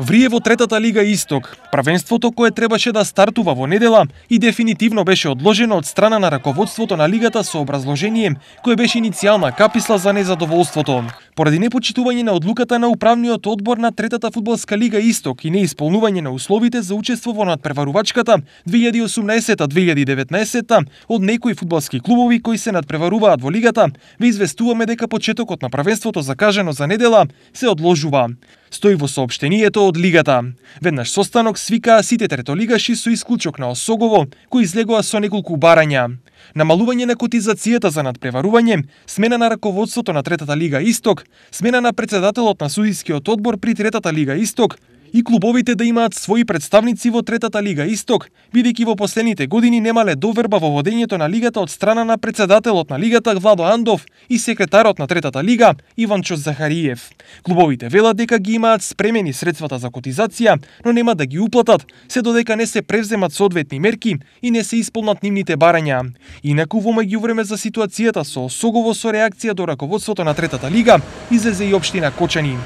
Врие во третата лига Исток. Правенството кое требаше да стартува во недела и дефинитивно беше одложено од страна на раководството на лигата со образложение кое беше иницијална каписла за незадоволството поради непочитување на одлуката на управниот одбор на Третата фудбалска лига Исток и неисполнување на условите за учество во надпреварувачката 2018-2019 од некои фудбалски клубови кои се надпреваруваат во лигата, ве известуваме дека почетокот на правенството закажено за недела се одложува. Стои во сообштението од лигата. Веднаш состанок свикаа сите третолигаши со исклучок на Осогово, кои излегоа со неколку барања. Намалување на котизацијата за надпреварување, смена на раководството на Третата лига Исток, Смена на председателот на судискиот одбор при третата лига Исток и клубовите да имаат своји представници во третата лига Исток, бидејќи во последните години немале доверба во водењето на лигата од страна на председателот на лигата Владо Андов и секретарот на третата лига Иван Чос Захариев. Клубовите велат дека ги имаат спремени средствата за котизација, но нема да ги уплатат, се додека не се превземат соодветни мерки и не се исполнат нивните барања. Инаку во меѓувреме за ситуацијата со Осогово со реакција до раководството на третата лига излезе и општина Кочани.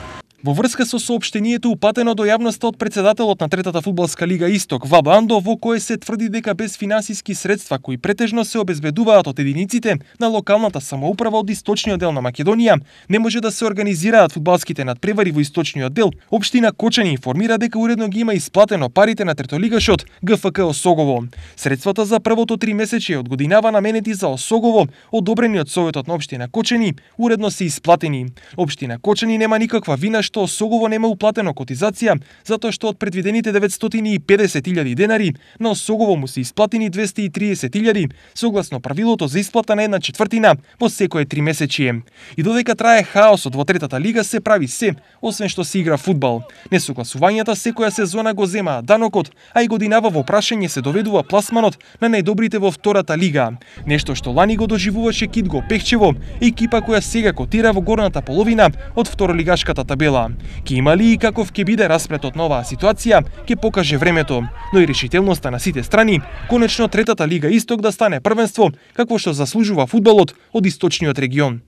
Во врска со сообштението упатено до јавноста од председателот на Третата фудбалска лига Исток Вабандо, во кое се тврди дека без финансиски средства кои претежно се обезбедуваат од единиците на локалната самоуправа од источниот дел на Македонија, не може да се организираат фудбалските надпревари во источниот дел, општина Кочани информира дека уредно ги има исплатено парите на третолигашот ГФК Осогово. Средствата за првото три месече од годинава наменети за Осогово, одобрени од Советот на општина Кочани, уредно се исплатени. Општина Кочани нема никаква вина што Согово нема уплатено котизација, затоа што од предвидените 950.000 денари, на согово му се исплатени 230.000, согласно правилото за исплата на една четвртина во секое три месечие. И додека трае хаосот во третата лига се прави се, освен што се игра фудбал. Несогласувањата секоја сезона го зема данокот, а и годинава во прашање се доведува пласманот на најдобрите во втората лига. Нешто што лани го доживуваше Китго Пехчево, екипа која сега котира во горната половина од второлигашката табела. Ке има ли и каков ке биде распретот на оваа ситуација, ке покаже времето, но и решителноста на сите страни, конечно третата лига Исток да стане првенство, какво што заслужува фудбалот од источниот регион.